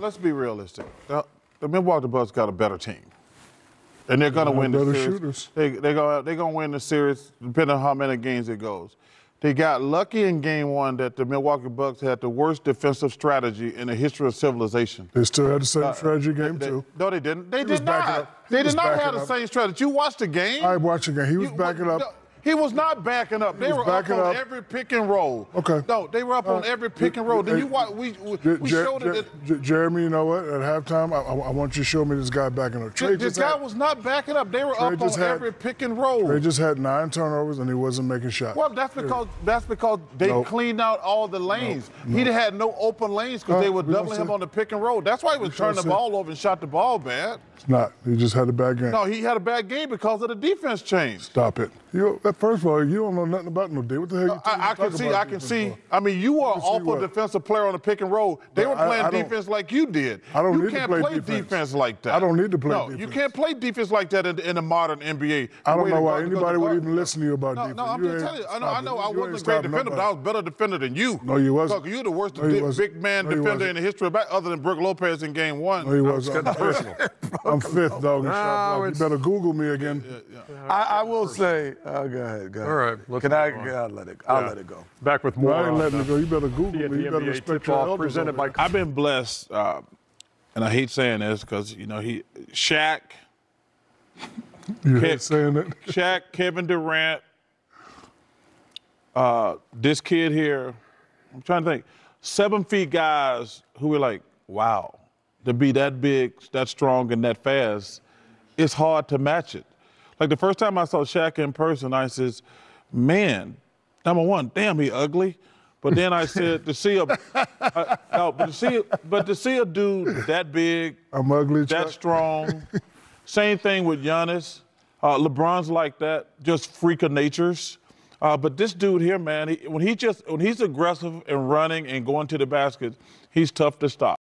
Let's be realistic. the Milwaukee Bucks got a better team, and they're going to win the series. shooters. They, they're going they're going to win the series depending on how many games it goes. They got lucky in game one that the Milwaukee Bucks had the worst defensive strategy in the history of civilization. They still had the same uh, strategy game they, two. No, they didn't. They did not. They did not have up. the same strategy. You watched the game. I watched the game. He was you, backing up. No, he was not backing up. They were backing up on up. every pick and roll. Okay. No, they were up uh, on every pick and roll. Then you watch, we, we, showed it. Jer- Jeremy, you know what? At halftime, I, I, want you to show me this guy backing up. Trey this guy had, was not backing up. They were Trey up on had, every pick and roll. They just had nine turnovers and he wasn't making shots. Well, that's because that's because they nope. cleaned out all the lanes. Nope. Nope. He had no open lanes because uh, they were doubling him on the pick and roll. That's why he was turning the ball over and shot the ball bad. It's not. He just had a bad game. No, he had a bad game because of the defense change. Stop it. You, first of all, you don't know nothing about no day. What the hell? You uh, I, I can see. I can see. I mean, you were an awful defensive player on the pick and roll. They were playing I, I defense like you did. I don't. You can't play, play defense. defense. like that. I don't need to play. No, defense. you can't play defense like that in, in the modern NBA. I don't know why anybody would even listen to you about no, defense. No, I'm you just telling you. I know. I, know I wasn't a great defender, but I was better defender than you. No, you wasn't. You're the worst big man defender in the history of other than Brooke Lopez in Game One. No, he was I'm fifth, dog. You better Google me again. I will say. Uh, ahead. Go ahead. All right. Let's Can I? I'll let it. I'll let it go. Back with more. Well, I ain't letting it go. You better Google me. You better respect your elders. Presented by. I've been blessed, uh, and I hate saying this because you know he Shaq. You hate saying it. Shaq, Kevin Durant, uh, this kid here. I'm trying to think. Seven feet guys who were like, wow, to be that big, that strong, and that fast, it's hard to match it. Like the first time I saw Shaq in person, I says, man, number one, damn, he ugly. But then I said to see a, uh, no, but to see, but to see a dude that big, I'm ugly, that Chuck. strong. Same thing with Giannis. Uh, LeBron's like that, just freak of natures. Uh, but this dude here, man, he, when he just when he's aggressive and running and going to the basket, he's tough to stop.